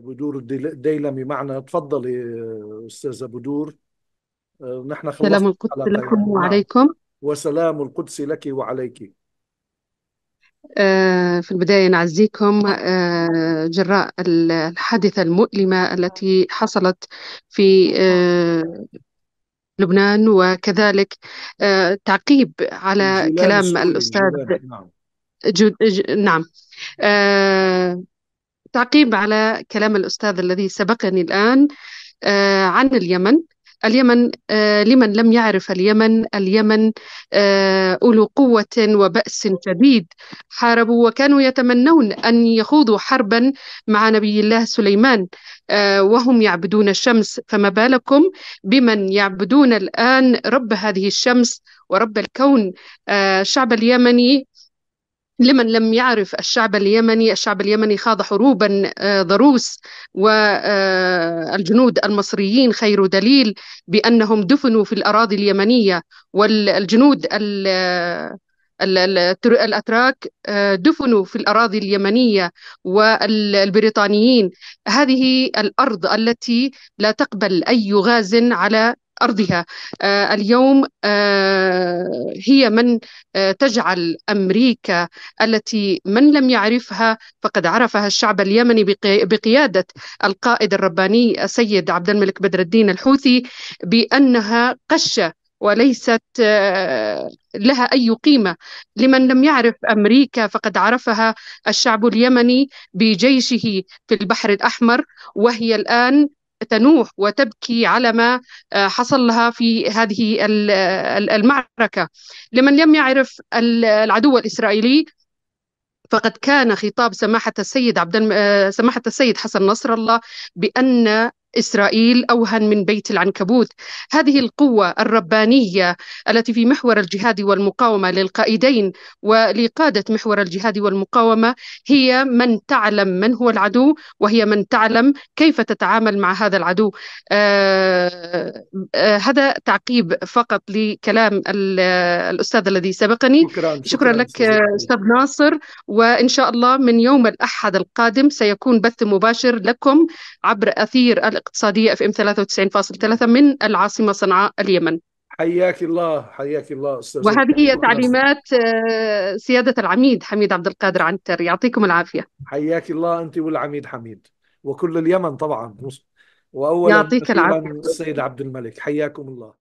بدور الديلمي معنا تفضلي استاذه بدور آه، نحن خلصنا سلام القدس طيب. لكم نعم. وعليكم وسلام القدس لك وعليك آه، في البداية نعزيكم آه، جراء الحادثة المؤلمة التي حصلت في لبنان وكذلك تعقيب على كلام الأستاذ جلال. نعم جد... نعم تعقيب على كلام الأستاذ الذي سبقني الآن آه، عن اليمن اليمن آه، لمن لم يعرف اليمن اليمن آه، أولو قوة وبأس شديد حاربوا وكانوا يتمنون أن يخوضوا حربا مع نبي الله سليمان وهم يعبدون الشمس فما بالكم بمن يعبدون الآن رب هذه الشمس ورب الكون الشعب اليمني لمن لم يعرف الشعب اليمني الشعب اليمني خاض حروبا آه، ضروس والجنود آه، المصريين خير دليل بأنهم دفنوا في الأراضي اليمنية والجنود آه، الأتراك دفنوا في الأراضي اليمنية والبريطانيين هذه الأرض التي لا تقبل أي غاز على أرضها آه، اليوم آه، هي من آه، تجعل أمريكا التي من لم يعرفها فقد عرفها الشعب اليمني بقيادة القائد الرباني السيد عبد الملك بدر الدين الحوثي بأنها قشة وليست لها اي قيمه لمن لم يعرف امريكا فقد عرفها الشعب اليمني بجيشه في البحر الاحمر وهي الان تنوح وتبكي على ما آه، حصل لها في هذه آه، المعركه لمن لم يعرف العدو الاسرائيلي فقد كان خطاب سماحة السيد عبد آه، سماحة السيد حسن نصر الله بأن إسرائيل أوهن من بيت العنكبوت هذه القوة الربانية التي في محور الجهاد والمقاومة للقائدين ولقادة محور الجهاد والمقاومة هي من تعلم من هو العدو وهي من تعلم كيف تتعامل مع هذا العدو آه آه هذا تعقيب فقط لكلام الأستاذ الذي سبقني شكرا, شكرا, شكرا لك أستاذ ناصر وإن شاء الله من يوم الأحد القادم سيكون بث مباشر لكم عبر أثير الاقتصادية اف ام 93.3 من العاصمة صنعاء اليمن حياك الله حياك الله استاذ وهذه هي تعليمات آه، سيادة العميد حميد عبد القادر عنتر يعطيكم العافية حياك الله أنت والعميد حميد وكل اليمن طبعا وأولا يعطيك العافية السيد عبد الملك حياكم الله